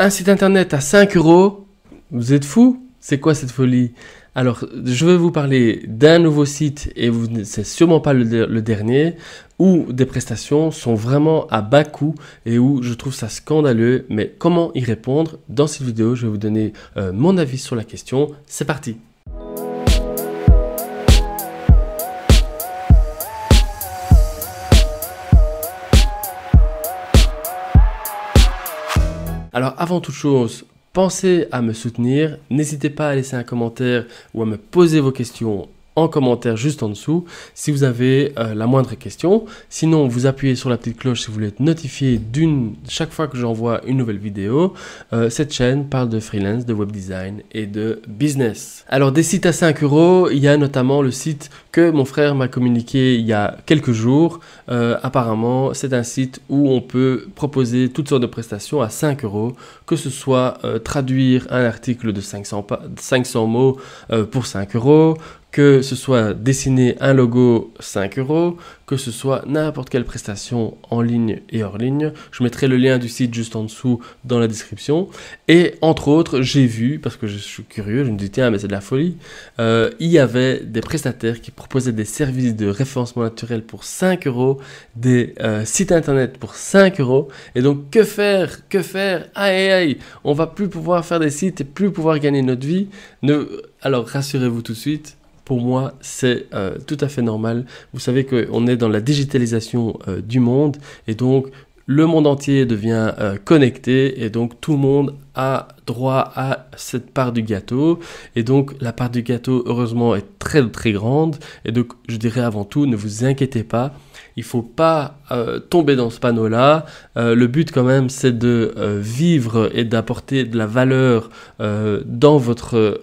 un site internet à 5 euros, vous êtes fou C'est quoi cette folie alors, je vais vous parler d'un nouveau site, et vous c'est sûrement pas le, dernier, où des prestations sont vraiment à bas coût et où je trouve ça scandaleux. Mais comment y répondre Dans cette vidéo, je vais vous donner euh, mon avis sur la question. C'est parti Alors avant toute chose, pensez à me soutenir, n'hésitez pas à laisser un commentaire ou à me poser vos questions en commentaire juste en dessous si vous avez euh, la moindre question. Sinon, vous appuyez sur la petite cloche si vous voulez être notifié d'une chaque fois que j'envoie une nouvelle vidéo. Euh, cette chaîne parle de freelance, de web design et de business. Alors des sites à 5 euros, il y a notamment le site que mon frère m'a communiqué il y a quelques jours. Euh, apparemment, c'est un site où on peut proposer toutes sortes de prestations à 5 euros, que ce soit traduire un article de 500, 500 mots pour 5 euros, que ce soit dessiner un logo 5 euros, que ce soit n'importe quelle prestation en ligne et hors ligne. Je mettrai le lien du site juste en dessous dans la description. Et entre autres, j'ai vu, parce que je suis curieux, je me dis tiens, mais c'est de la folie, euh, il y avait des prestataires qui proposaient des services de référencement naturel pour 5 euros, des euh, sites internet pour 5 euros. Et donc, que faire Que faire Aïe, aïe, on va plus pouvoir faire des sites et plus pouvoir gagner notre vie. Ne... Alors, rassurez-vous tout de suite pour moi, c'est euh, tout à fait normal. Vous savez qu'on est dans la digitalisation euh, du monde et donc le monde entier devient euh, connecté et donc tout le monde a droit à cette part du gâteau et donc la part du gâteau heureusement est très très grande et donc je dirais avant tout ne vous inquiétez pas il faut pas tomber dans ce panneau là le but quand même c'est de vivre et d'apporter de la valeur dans votre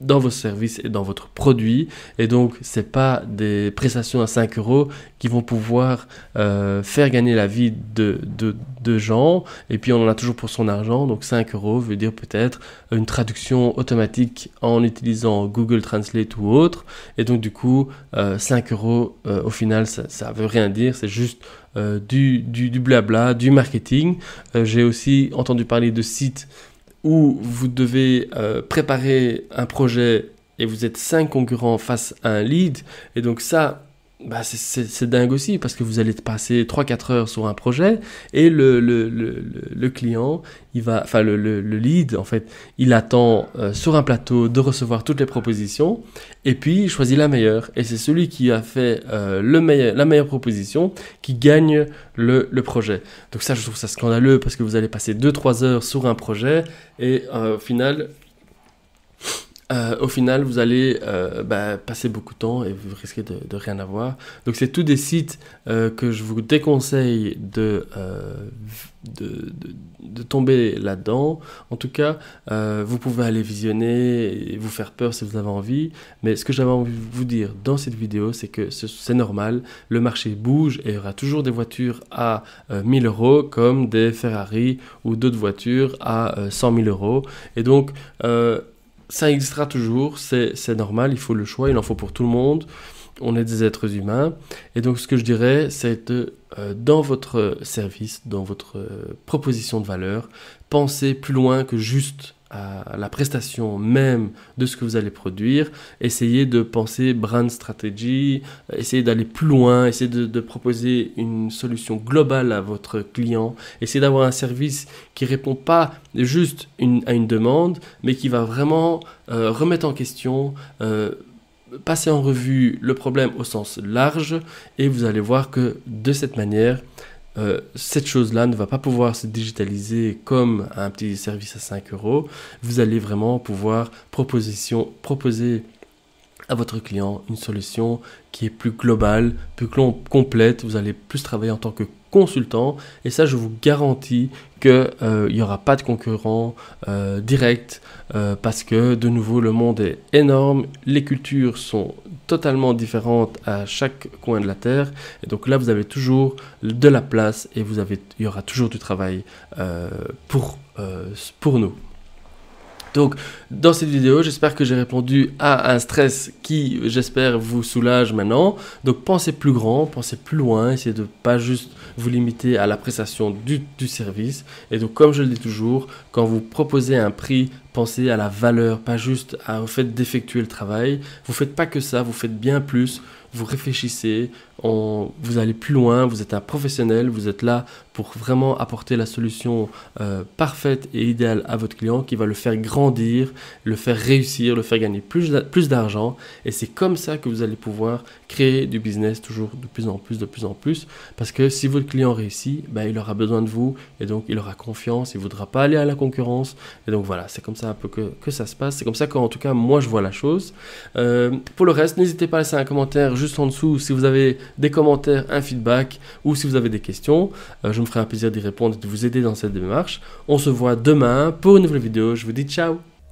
dans vos services et dans votre produit. Et donc, ce n'est pas des prestations à 5 euros qui vont pouvoir euh, faire gagner la vie de, de, de, gens. Et puis, on en a toujours pour son argent. Donc, 5 euros veut dire peut-être une traduction automatique en utilisant Google Translate ou autre. Et donc, du coup, 5 euh, euros, euh, au final, ça ne veut rien dire. C'est juste euh, du, du, du, blabla, du marketing. J'ai aussi entendu parler de sites où vous devez euh, préparer un projet et vous êtes cinq concurrents face à un lead. Et donc ça, bah c'est dingue aussi parce que vous allez passer 3-4 heures sur un projet et le, le, le, le client, il va, enfin le, lead en fait, il attend euh, sur un plateau de recevoir toutes les propositions et puis il choisit la meilleure. Et c'est celui qui a fait euh, le meilleur, la meilleure proposition qui gagne le, projet. Donc ça, je trouve ça scandaleux parce que vous allez passer 2-3 heures sur un projet et euh, au final, euh, au final, vous allez euh, bah, passer beaucoup de temps et vous risquez de, rien avoir. Donc, c'est tous des sites euh, que je vous déconseille de, de, tomber là-dedans. En tout cas, vous pouvez aller visionner et vous faire peur si vous avez envie. Mais ce que j'avais envie de vous dire dans cette vidéo, c'est que c'est normal. Le marché bouge et il y aura toujours des voitures à 1000 euros comme des Ferrari ou d'autres voitures à 100 000 euros. Et donc, ça existera toujours, c'est normal, il faut le choix, il en faut pour tout le monde. On est des êtres humains. Et donc ce que je dirais, c'est que euh, dans votre service, dans votre euh, proposition de valeur, pensez plus loin que juste à la prestation même de ce que vous allez produire, essayez de penser brand strategy, essayez d'aller plus loin, essayez de, proposer une solution globale à votre client, essayez d'avoir un service qui répond pas juste à une demande, mais qui va vraiment euh, remettre en question euh, passer en revue le problème au sens large et vous allez voir que de cette manière, euh, cette chose-là ne va pas pouvoir se digitaliser comme un petit service à 5 euros. Vous allez vraiment pouvoir proposition, proposer à votre client une solution qui est plus globale, plus complète. Vous allez plus travailler en tant que consultant. Et ça, je vous garantis qu'il euh, n'y aura pas de concurrent euh, direct euh, parce que, de nouveau, le monde est énorme, les cultures sont totalement différentes à chaque coin de la Terre. Et donc là, vous avez toujours de la place et vous avez, il y aura toujours du travail pour, pour nous. Donc, dans cette vidéo, j'espère que j'ai répondu à un stress qui, j'espère, vous soulage maintenant. Donc, pensez plus grand, pensez plus loin, essayez de pas juste vous limiter à la prestation du, du service. Et donc, comme je le dis toujours, quand vous proposez un prix pensez à la valeur, pas juste à, au fait d'effectuer le travail. Vous faites pas que ça, vous faites bien plus, vous réfléchissez, vous allez plus loin, vous êtes un professionnel, vous êtes là pour vraiment apporter la solution euh, parfaite et idéale à votre client qui va le faire grandir, le faire réussir, le faire gagner plus, plus d'argent. Et c'est comme ça que vous allez pouvoir créer du business toujours de plus en plus, de plus en plus. Parce que si votre client réussit, ben, il aura besoin de vous et donc il aura confiance, il ne voudra pas aller à la concurrence. Et donc voilà, c'est comme ça que, ça se passe. C'est comme ça qu'en tout cas, moi, je vois la chose. Euh, pour le reste, n'hésitez pas à laisser un commentaire juste en dessous si vous avez des commentaires, un feedback ou si vous avez des questions. Euh, je me ferai un plaisir d'y répondre et de vous aider dans cette démarche. On se voit demain pour une nouvelle vidéo. Je vous dis ciao